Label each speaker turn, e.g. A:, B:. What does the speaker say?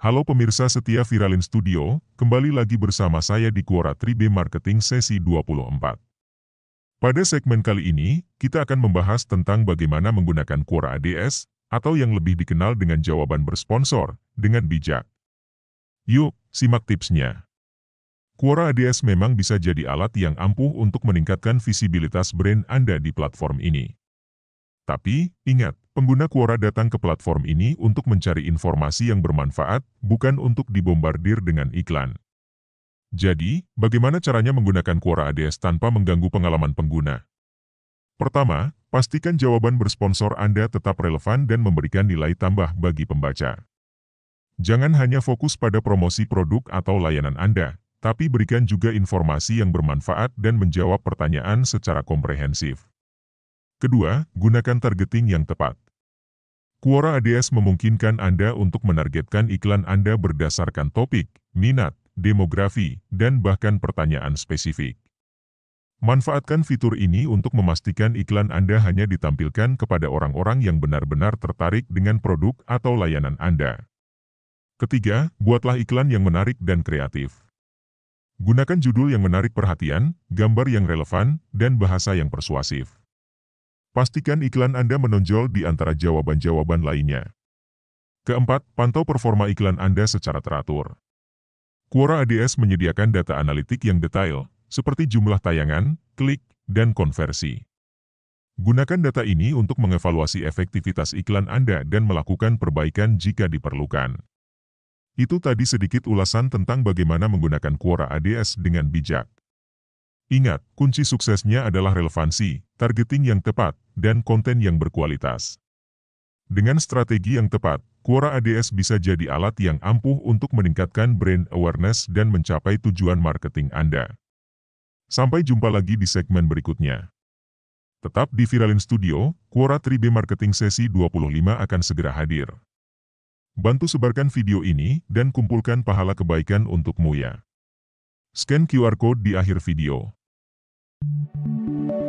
A: Halo pemirsa setia Viralin Studio, kembali lagi bersama saya di Quora 3B Marketing Sesi 24. Pada segmen kali ini, kita akan membahas tentang bagaimana menggunakan Quora ADS, atau yang lebih dikenal dengan jawaban bersponsor, dengan bijak. Yuk, simak tipsnya. Quora ADS memang bisa jadi alat yang ampuh untuk meningkatkan visibilitas brand Anda di platform ini. Tapi, ingat, Pengguna Quora datang ke platform ini untuk mencari informasi yang bermanfaat, bukan untuk dibombardir dengan iklan. Jadi, bagaimana caranya menggunakan Quora ADS tanpa mengganggu pengalaman pengguna? Pertama, pastikan jawaban bersponsor Anda tetap relevan dan memberikan nilai tambah bagi pembaca. Jangan hanya fokus pada promosi produk atau layanan Anda, tapi berikan juga informasi yang bermanfaat dan menjawab pertanyaan secara komprehensif. Kedua, gunakan targeting yang tepat. Quora ADS memungkinkan Anda untuk menargetkan iklan Anda berdasarkan topik, minat, demografi, dan bahkan pertanyaan spesifik. Manfaatkan fitur ini untuk memastikan iklan Anda hanya ditampilkan kepada orang-orang yang benar-benar tertarik dengan produk atau layanan Anda. Ketiga, buatlah iklan yang menarik dan kreatif. Gunakan judul yang menarik perhatian, gambar yang relevan, dan bahasa yang persuasif. Pastikan iklan Anda menonjol di antara jawaban-jawaban lainnya. Keempat, pantau performa iklan Anda secara teratur. Quora ADS menyediakan data analitik yang detail, seperti jumlah tayangan, klik, dan konversi. Gunakan data ini untuk mengevaluasi efektivitas iklan Anda dan melakukan perbaikan jika diperlukan. Itu tadi sedikit ulasan tentang bagaimana menggunakan Quora ADS dengan bijak. Ingat, kunci suksesnya adalah relevansi, targeting yang tepat, dan konten yang berkualitas. Dengan strategi yang tepat, Quora ADS bisa jadi alat yang ampuh untuk meningkatkan brand awareness dan mencapai tujuan marketing Anda. Sampai jumpa lagi di segmen berikutnya. Tetap di Viralin Studio, Quora 3B Marketing Sesi 25 akan segera hadir. Bantu sebarkan video ini dan kumpulkan pahala kebaikan untukmu ya. Scan QR Code di akhir video. Thank you.